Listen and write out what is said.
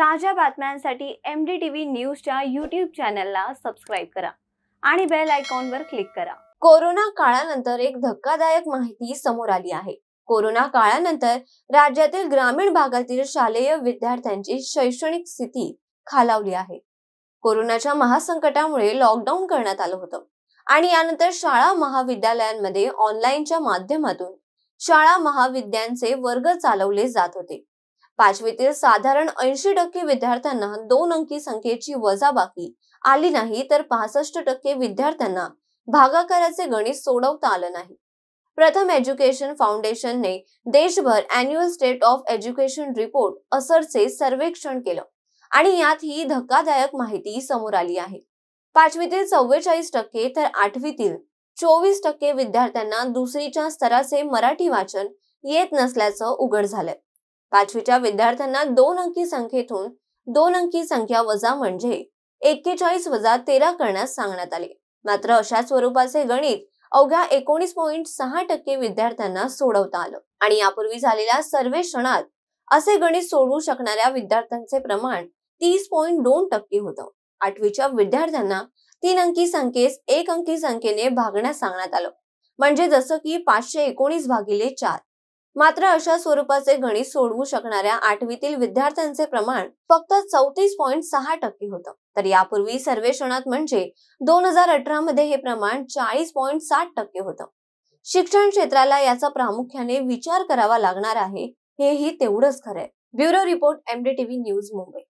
ताज्या बातम्यांसाठी M D T V न्यूजच्या यूट्यूब चॅनलला सबस्क्राईब करा आणि बेल आयकॉनवर क्लिक करा कोरोना काळानंतर एक धक्कादायक माहिती समोर आली आहे कोरोना काळानंतर राज्यातील ग्रामीण भागातील शालेय विद्यार्थ्यांची शैक्षणिक स्थिती खालावली आहे कोरोनाच्या महासंकटामुळे लॉकडाऊन करण्यात आलं होतं आणि यानंतर शाळा महाविद्यालयांमध्ये ऑनलाईनच्या माध्यमातून शाळा महाविद्यांचे वर्ग चालवले जात होते पाचवीतील साधारण ऐंशी टक्के विद्यार्थ्यांना दोन अंकी संख्येची वजाबाकी आली नाही तर पासष्ट टक्के विद्यार्थ्यांना भागाकाराचे गणित सोडवता आलं नाही प्रथम एज्युकेशन फाउंडेशनने देशभर annual state of education report असरचे सर्वेक्षण केलं आणि यात ही धक्कादायक माहिती समोर आली आहे पाचवीतील चव्वेचाळीस टक्के तर आठवीतील चोवीस टक्के विद्यार्थ्यांना दुसरीच्या स्तराचे मराठी वाचन येत नसल्याचं उघड झालंय पाचवीच्या विद्यार्थ्यांना दोन अंकी संख्येतून दोन अंकी संख्या वजा म्हणजे एक्केचाळीस वजा तेरा करण्यास सांगण्यात आले मात्र अशा स्वरूपाचे गणित अवघ्या एकोणीस पॉईंट सहा टक्के विद्यार्थ्यांना सोडवता आलं आणि यापूर्वी झालेल्या सर्वेक्षणात असे गणित सोडवू शकणाऱ्या विद्यार्थ्यांचे प्रमाण तीस पॉईंट दोन टक्के होतं आठवीच्या विद्यार्थ्यांना तीन अंकी संख्येस एक अंकी संख्येने भागण्यास सांगण्यात आलं म्हणजे जसं की पाचशे एकोणीस भागिले चार मात्र अशा स्वरूपाचे गणित सोडवू शकणाऱ्या आठवीतील विद्यार्थ्यांचे प्रमाण फक्त चौतीस पॉईंट सहा टक्के होतं तर यापूर्वी सर्वेक्षणात म्हणजे दोन हजार अठरा मध्ये हे प्रमाण चाळीस पॉईंट साठ टक्के होतं शिक्षण क्षेत्राला याचा प्रामुख्याने विचार करावा लागणार आहे हेही तेवढंच खरंय bureau report MDTV news Mumbai